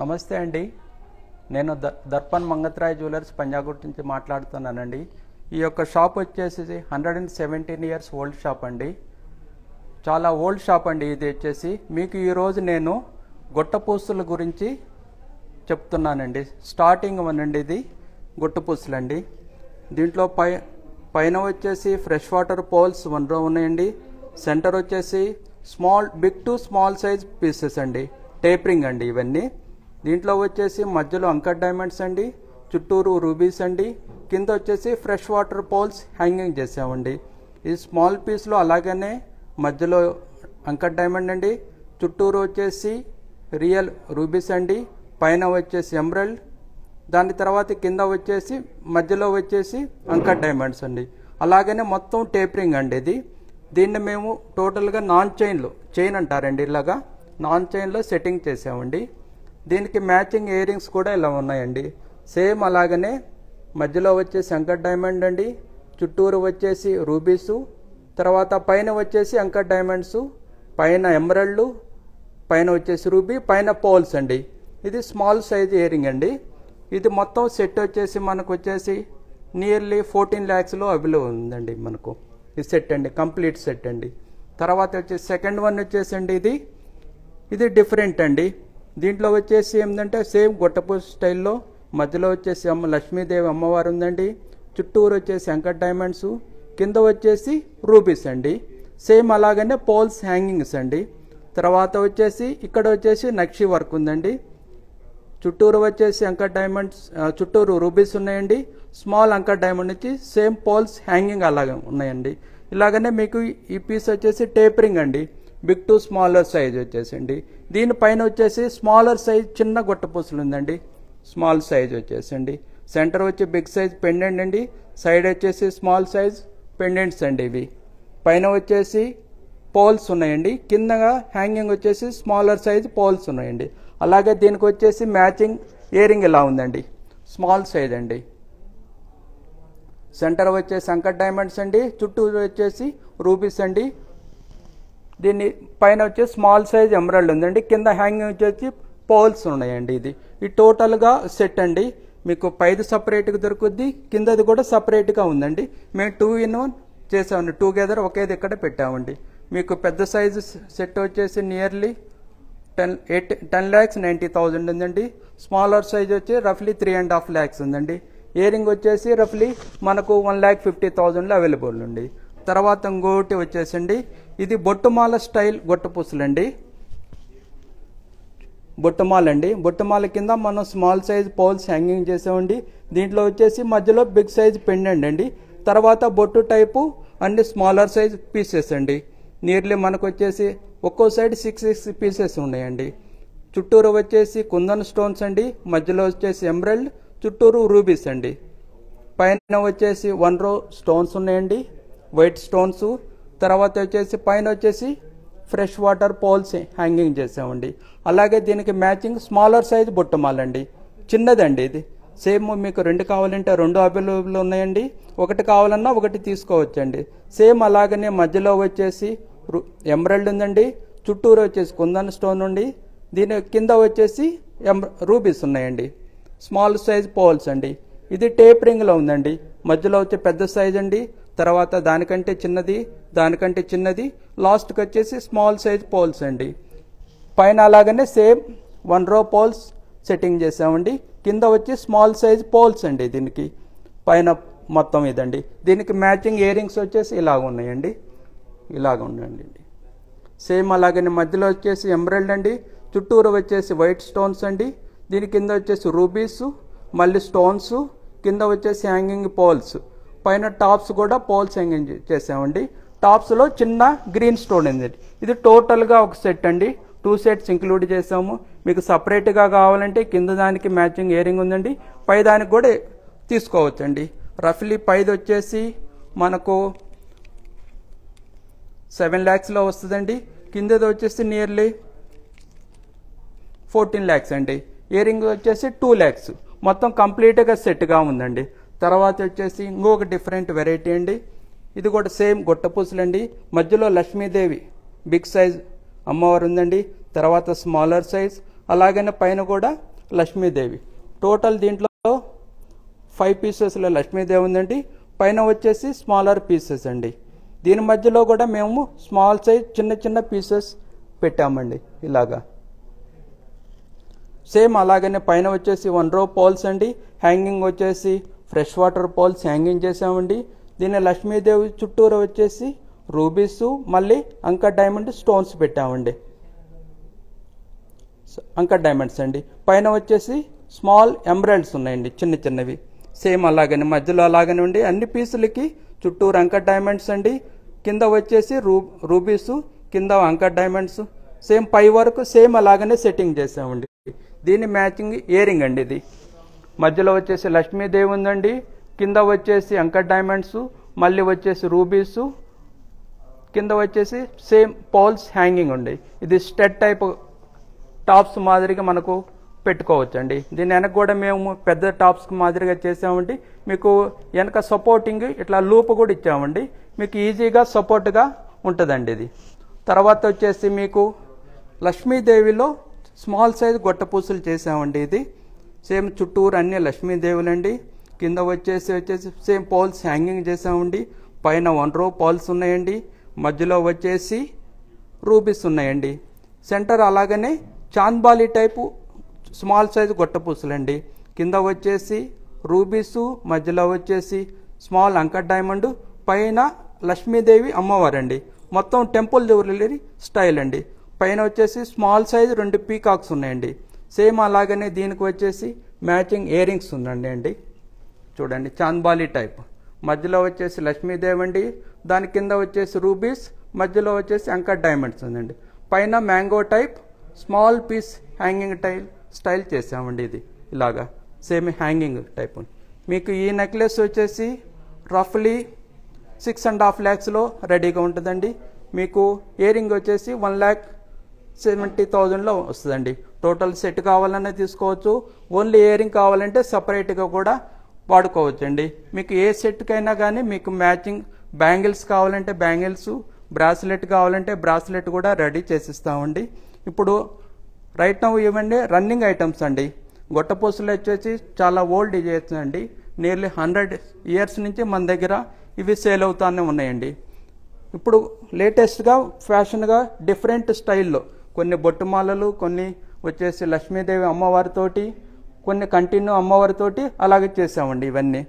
నమస్తే అండి నేను దర్పన్ మంగత్రాయ్ జ్యువెలర్స్ పంజాగుట్ నుంచి మాట్లాడుతున్నానండి ఈ యొక్క షాప్ వచ్చేసి hundred and seventeen years old shop అండి చాలా ఓల్డ్ షాప్ అండి ఇది వచ్చేసి మీకు ఈరోజు నేను గొట్టపూసుల గురించి చెప్తున్నానండి స్టార్టింగ్ అనండి ఇది గొట్టపూసులు అండి దీంట్లో పై పైన వచ్చేసి ఫ్రెష్ వాటర్ పోల్స్ వన్ రో ఉన్నాయండి సెంటర్ వచ్చేసి small big to small size pieces అండి టేపరింగ్ అండి ఇవన్నీ దీంట్లో వచ్చేసి మధ్యలో అంకర్ డైమండ్స్ అండి చుట్టూరు రూబీస్ అండి కింద వచ్చేసి ఫ్రెష్ వాటర్ పోల్స్ హ్యాంగింగ్ చేసామండి ఈ స్మాల్ పీస్లో అలాగనే మధ్యలో అంకర్ డైమండ్ అండి చుట్టూరు వచ్చేసి రియల్ రూబీస్ అండి పైన వచ్చేసి ఎమరల్డ్ దాని తర్వాత కింద వచ్చేసి మధ్యలో వచ్చేసి అంకర్ డైమండ్స్ అండి అలాగనే మొత్తం టేపరింగ్ అండి ఇది దీన్ని మేము టోటల్గా నాన్ చైన్లో చైన్ అంటారండి ఇలాగా నాన్ చైన్లో సెట్టింగ్ చేసామండి దీనికి మ్యాచింగ్ ఇయరింగ్స్ కూడా ఇలా ఉన్నాయండి సేమ్ అలాగనే మధ్యలో వచ్చే శంకర్ డైమండ్ అండి చుట్టూరు వచ్చేసి రూబీసు తర్వాత పైన వచ్చేసి అంకర్ డైమండ్స్ పైన ఎమరల్డ్ పైన వచ్చేసి రూబీ పైన పోల్స్ అండి ఇది స్మాల్ సైజ్ ఇయరింగ్ అండి ఇది మొత్తం సెట్ వచ్చేసి మనకు వచ్చేసి నియర్లీ ఫోర్టీన్ ల్యాక్స్లో అవైలబుల్ ఉందండి మనకు ఈ సెట్ అండి కంప్లీట్ సెట్ అండి తర్వాత వచ్చేసి సెకండ్ వన్ వచ్చేసి ఇది ఇది డిఫరెంట్ అండి దీంట్లో వచ్చేసి ఏంటంటే సేమ్ గొట్టపూస స్టైల్లో మధ్యలో వచ్చేసి అమ్మ లక్ష్మీదేవి అమ్మవారు ఉందండి చుట్టూరు వచ్చేసి వెంకట్ డైమండ్స్ కింద వచ్చేసి రూపీస్ అండి సేమ్ అలాగనే పోల్స్ హ్యాంగింగ్స్ అండి తర్వాత వచ్చేసి ఇక్కడ వచ్చేసి నక్షి వర్క్ ఉందండి చుట్టూరు వచ్చేసి అంకర్ డైమండ్స్ చుట్టూరు రూబీస్ ఉన్నాయండి స్మాల్ అంకర్ డైమండ్ నుంచి సేమ్ పోల్స్ హ్యాంగింగ్ అలాగే ఉన్నాయండి ఇలాగనే మీకు ఈ పీస్ వచ్చేసి టేపరింగ్ అండి బిగ్ టు స్మాలర్ సైజ్ వచ్చేసండి దీనిపైన వచ్చేసి స్మాలర్ సైజ్ చిన్న గొట్టపూసలు ఉందండి స్మాల్ సైజ్ వచ్చేసండి సెంటర్ వచ్చి బిగ్ సైజ్ పెండెంట్ అండి సైడ్ వచ్చేసి స్మాల్ సైజ్ పెండెంట్స్ అండి ఇవి పైన వచ్చేసి పోల్స్ ఉన్నాయండి కిందగా హ్యాంగింగ్ వచ్చేసి స్మాలర్ సైజ్ పోల్స్ ఉన్నాయండి అలాగే దీనికి వచ్చేసి మ్యాచింగ్ ఇయరింగ్ ఇలా ఉందండి స్మాల్ సైజ్ అండి సెంటర్ వచ్చేసి శంకర్ డైమండ్స్ అండి చుట్టూ వచ్చేసి రూపీస్ అండి దీన్ని పైన వచ్చి స్మాల్ సైజ్ ఎమరాల్డ్ ఉందండి కింద హ్యాంగింగ్ వచ్చేసి పోల్స్ ఉన్నాయండి ఇది ఈ టోటల్గా సెట్ అండి మీకు పైది సపరేట్గా దొరుకుద్ది కిందది కూడా సపరేట్గా ఉందండి మేము టూ ఇన్ వన్ చేసామండి టూగెదర్ ఒకేది ఇక్కడ పెట్టామండి మీకు పెద్ద సైజు సెట్ వచ్చేసి nearly ten eight ten lakhs ninety thousand ఉందండి స్మాలర్ సైజ్ వచ్చి రఫ్లీ త్రీ అండ్ హాఫ్ ల్యాక్స్ ఉందండి ఇయరింగ్ వచ్చేసి రఫ్లీ మనకు వన్ ల్యాక్ ఫిఫ్టీ థౌజండ్లో అవైలబుల్ ఉంది తర్వాత ఇంకోటి వచ్చేసండి ఇది బొట్టుమాల స్టైల్ గొట్టపూసలండి బొట్టమాల అండి బొట్టమాల కింద మనం స్మాల్ సైజ్ పోల్స్ హ్యాంగింగ్ చేసామండి దీంట్లో వచ్చేసి మధ్యలో బిగ్ సైజ్ పెండెంట్ అండి తర్వాత బొట్టు type and smaller size pieces అండి నియర్లీ మనకు వచ్చేసి ఒక్కో సైడ్ సిక్స్ సిక్స్ పీసెస్ ఉన్నాయండి చుట్టూరు వచ్చేసి కుందన్ స్టోన్స్ అండి మధ్యలో వచ్చేసి ఎమరల్డ్ చుట్టూరు రూబీస్ అండి పైన వచ్చేసి వన్ రో స్టోన్స్ ఉన్నాయండి వైట్ స్టోన్స్ తర్వాత వచ్చేసి పైన వచ్చేసి ఫ్రెష్ వాటర్ పోల్స్ హ్యాంగింగ్ చేసామండి అలాగే దీనికి మ్యాచింగ్ స్మాలర్ సైజ్ బుట్టమాలండి చిన్నదండి ఇది సేమ్ మీకు రెండు కావాలంటే రెండు అవైలబుల్ ఉన్నాయండి ఒకటి కావాలన్నా ఒకటి తీసుకోవచ్చండి సేమ్ అలాగనే మధ్యలో వచ్చేసి ఎమరల్డ్ ఉందండి చుట్టూరు వచ్చేసి కుందన్ స్టోన్ ఉంది దీని కింద వచ్చేసి రూబీస్ ఉన్నాయండి స్మాల్ సైజ్ పోల్స్ అండి ఇది టేపరింగ్లో ఉందండి మధ్యలో వచ్చే పెద్ద సైజ్ అండి తర్వాత దానికంటే చిన్నది దానికంటే చిన్నది లాస్ట్కి వచ్చేసి స్మాల్ సైజ్ పోల్స్ అండి పైన అలాగనే same one row pearls setting చేసామండి కింద వచ్చి స్మాల్ సైజ్ పోల్స్ అండి దీనికి పైన మొత్తం ఇదండి దీనికి మ్యాచింగ్ ఇయరింగ్స్ వచ్చేసి ఇలాగ ఉన్నాయండి ఇలాగ ఉన్నాయండి సేమ్ అలాగనే మధ్యలో వచ్చేసి ఎంబ్రాయిడ్ అండి చుట్టూరు వచ్చేసి వైట్ స్టోన్స్ అండి దీని కింద వచ్చేసి రూబీస్ మళ్ళీ స్టోన్స్ కింద వచ్చేసి హ్యాంగింగ్ పోల్స్ పైన టాప్స్ కూడా పోల్స్ హ్యాంగింగ్ చేసామండి టాప్స్లో చిన్న గ్రీన్ స్టోన్ ఉంది ఇది టోటల్గా ఒక సెట్ అండి టూ సెట్స్ ఇంక్లూడ్ చేసాము మీకు సపరేట్గా కావాలంటే కింద దానికి మ్యాచింగ్ ఇయరింగ్ ఉందండి పై దానికి కూడా తీసుకోవచ్చండి రఫ్లీ పైది వచ్చేసి మనకు సెవెన్ ల్యాక్స్లో వస్తుందండి కిందది వచ్చేసి నియర్లీ ఫోర్టీన్ ల్యాక్స్ అండి ఇయరింగ్ వచ్చేసి టూ ల్యాక్స్ మొత్తం కంప్లీట్గా సెట్గా ఉందండి తర్వాత వచ్చేసి ఇంకొక డిఫరెంట్ వెరైటీ అండి ఇది కూడా సేమ్ గుట్టపూసులండి మధ్యలో లక్ష్మీదేవి బిగ్ సైజ్ అమ్మవారు ఉందండి తర్వాత స్మాలర్ సైజ్ అలాగనే పైన కూడా లక్ష్మీదేవి టోటల్ దీంట్లో ఫైవ్ పీసెస్లో లక్ష్మీదేవి ఉందండి పైన వచ్చేసి స్మాలర్ పీసెస్ అండి దీని మధ్యలో కూడా మేము స్మాల్ సైజ్ చిన్న చిన్న పీసెస్ పెట్టామండి ఇలాగా సేమ్ అలాగనే పైన వచ్చేసి వన్ రో పోల్స్ అండి హ్యాంగింగ్ వచ్చేసి ఫ్రెష్ వాటర్ పోల్స్ హ్యాంగింగ్ చేసామండి దీన్ని లక్ష్మీదేవి చుట్టూరు వచ్చేసి రూబీస్ మళ్ళీ అంక డైమండ్ స్టోన్స్ పెట్టామండి అంక డైమండ్స్ అండి పైన వచ్చేసి స్మాల్ ఎంబ్రాయిడ్స్ ఉన్నాయండి చిన్న చిన్నవి సేమ్ అలాగని మధ్యలో అలాగనే ఉండి అన్ని పీసులకి చుట్టూరు అంక డైమండ్స్ అండి కింద వచ్చేసి రూ రూబీస్ కింద అంక డైమండ్స్ సేమ్ పై వరకు సేమ్ అలాగనే సెట్టింగ్ చేసామండి దీని మ్యాచింగ్ ఇయరింగ్ అండి ఇది మధ్యలో వచ్చేసి లక్ష్మీదేవి ఉందండి కింద వచ్చేసి అంకర్ డైమండ్స్ మళ్ళీ వచ్చేసి రూబీస్ కింద వచ్చేసి సేమ్ పోల్స్ హ్యాంగింగ్ ఉండి ఇది స్టెడ్ టైప్ టాప్స్ మాదిరిగా మనకు పెట్టుకోవచ్చండి దీని వెనక కూడా మేము పెద్ద టాప్స్ మాదిరిగా చేసామండి మీకు వెనక సపోర్టింగ్ ఇట్లా లూప్ కూడా ఇచ్చామండి మీకు ఈజీగా సపోర్ట్గా ఉంటుందండి ఇది తర్వాత వచ్చేసి మీకు లక్ష్మీదేవిలో స్మాల్ సైజ్ గొట్టపూసలు చేసామండి ఇది సేమ్ చుట్టూరు అన్ని అండి కింద వచ్చేసి వచ్చేసి సేమ్ పోల్స్ హ్యాంగింగ్ చేసామండి పైన వన్ రో పోల్స్ ఉన్నాయండి మధ్యలో వచ్చేసి రూబీస్ ఉన్నాయండి సెంటర్ అలాగనే చాంద్బాలి టైపు స్మాల్ సైజు అండి కింద వచ్చేసి రూబీసు మధ్యలో వచ్చేసి స్మాల్ అంక డైమండ్ పైన లక్ష్మీదేవి అమ్మవారండి మొత్తం టెంపుల్ జూరీ స్టైల్ అండి పైన వచ్చేసి స్మాల్ సైజు రెండు పీకాక్స్ ఉన్నాయండి సేమ్ అలాగనే దీనికి వచ్చేసి మ్యాచింగ్ ఇయరింగ్స్ ఉందండి అండి చూడండి చాంద్బాలి టైప్ మధ్యలో వచ్చేసి లక్ష్మీదేవి అండి దాని కింద వచ్చేసి రూబీస్ మధ్యలో వచ్చేసి అంకర్ డైమండ్స్ ఉందండి పైన mango type small piece hanging టైల్ స్టైల్ చేసామండి ఇది ఇలాగా సేమ్ హ్యాంగింగ్ టైప్ మీకు ఈ నెక్లెస్ వచ్చేసి రఫ్లీ సిక్స్ అండ్ హాఫ్ ల్యాక్స్లో రెడీగా ఉంటుందండి మీకు ఇయరింగ్ వచ్చేసి వన్ ల్యాక్ సెవెంటీ థౌజండ్లో వస్తుందండి టోటల్ సెట్ కావాలన్నా తీసుకోవచ్చు ఓన్లీ ఇయరింగ్ కావాలంటే సపరేట్గా కూడా వాడుకోవచ్చండి మీకు ఏ సెట్కైనా కానీ మీకు మ్యాచింగ్ బ్యాంగిల్స్ కావాలంటే బ్యాంగిల్స్ బ్రాస్లెట్ కావాలంటే బ్రాస్లెట్ కూడా రెడీ చేసిస్తామండి ఇప్పుడు రైట్ నవ్వు ఇవ్వండి రన్నింగ్ ఐటమ్స్ అండి గొట్టపూసలు వచ్చేసి చాలా ఓల్డ్ డిజైన్స్ అండి నియర్లీ హండ్రెడ్ ఇయర్స్ నుంచి మన దగ్గర ఇవి సేల్ అవుతానే ఉన్నాయండి ఇప్పుడు లేటెస్ట్గా ఫ్యాషన్గా డిఫరెంట్ స్టైల్లో కొన్ని బొట్టుమాలలు కొన్ని వచ్చేసి లక్ష్మీదేవి అమ్మవారితోటి కొన్ని కంటిన్యూ అమ్మవారితోటి అలాగే చేసామండి ఇవన్నీ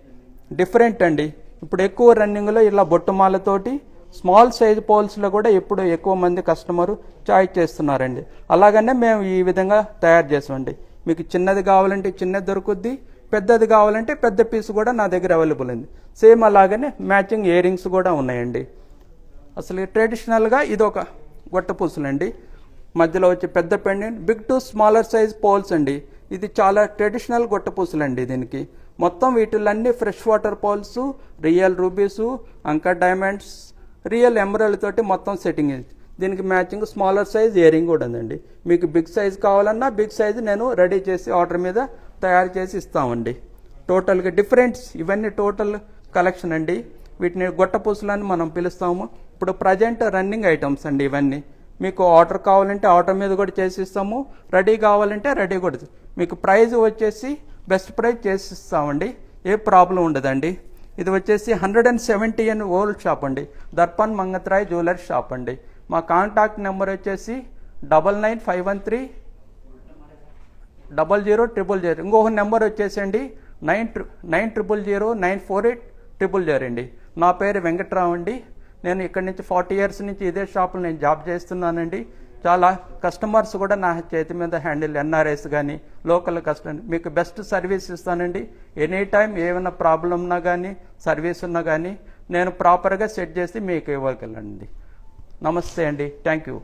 డిఫరెంట్ అండి ఇప్పుడు ఎక్కువ రన్నింగ్లో ఇలా బొట్టుమాలతోటి స్మాల్ సైజ్ పోల్స్లో కూడా ఎప్పుడు ఎక్కువ మంది కస్టమరు చాయిస్ చేస్తున్నారండి అలాగనే మేము ఈ విధంగా తయారు చేసామండి మీకు చిన్నది కావాలంటే చిన్నది దొరుకుద్ది పెద్దది కావాలంటే పెద్ద పీస్ కూడా నా దగ్గర అవైలబుల్ ఉంది సేమ్ అలాగనే మ్యాచింగ్ ఇయరింగ్స్ కూడా ఉన్నాయండి అసలు ట్రెడిషనల్గా ఇది ఒక గొట్టపూసులండి మధ్యలో వచ్చి పెద్ద pendant big to smaller size pearls అండి ఇది చాలా ట్రెడిషనల్ అండి దీనికి మొత్తం వీటిలన్నీ fresh water pearls real rubies uncut diamonds real emerald తోటి మొత్తం సెట్టింగ్ దీనికి మ్యాచింగ్ స్మాలర్ సైజ్ ఇయరింగ్ కూడా ఉందండి మీకు బిగ్ సైజ్ కావాలన్నా బిగ్ సైజ్ నేను రెడీ చేసి ఆర్డర్ మీద తయారు చేసి ఇస్తామండి టోటల్గా డిఫరెంట్స్ ఇవన్నీ టోటల్ కలెక్షన్ అండి వీటిని గొట్టపూసలని మనం పిలుస్తాము ఇప్పుడు ప్రజెంట్ రన్నింగ్ ఐటమ్స్ అండి ఇవన్నీ మీకు ఆర్డర్ కావాలంటే ఆర్డర్ మీద కూడా చేసిస్తాము రెడీ కావాలంటే రెడీ కూడా మీకు ప్రైజ్ వచ్చేసి బెస్ట్ ప్రైజ్ చేసిస్తామండి ఏ ప్రాబ్లం ఉండదండి ఇది వచ్చేసి హండ్రెడ్ అండ్ సెవెంటీ అని ఓల్డ్ షాప్ అండి దర్పన్ మంగతరాయ్ జ్యువెలరీ షాప్ అండి మా కాంటాక్ట్ నెంబర్ వచ్చేసి double nine five one three double zero triple zero ఇంకొక నెంబర్ వచ్చేసండి nine three nine triple zero nine four eight triple zero అండి నా పేరు వెంకట్రావు అండి నేను ఇక్కడి నుంచి ఫార్టీ ఇయర్స్ నుంచి ఇదే షాప్లో నేను జాబ్ చేస్తున్నానండి చాలా కస్టమర్స్ కూడా నా చేతి మీద హ్యాండిల్ ఎన్ఆర్ఐస్ కానీ లోకల్ కస్టమర్ మీకు బెస్ట్ సర్వీస్ ఇస్తానండి ఎనీ టైం ఏమైనా ప్రాబ్లం ఉన్నా కానీ సర్వీస్ ఉన్నా కానీ నేను ప్రాపర్గా సెట్ చేసి మీకు ఇవ్వగలండి నమస్తే అండి థ్యాంక్ యూ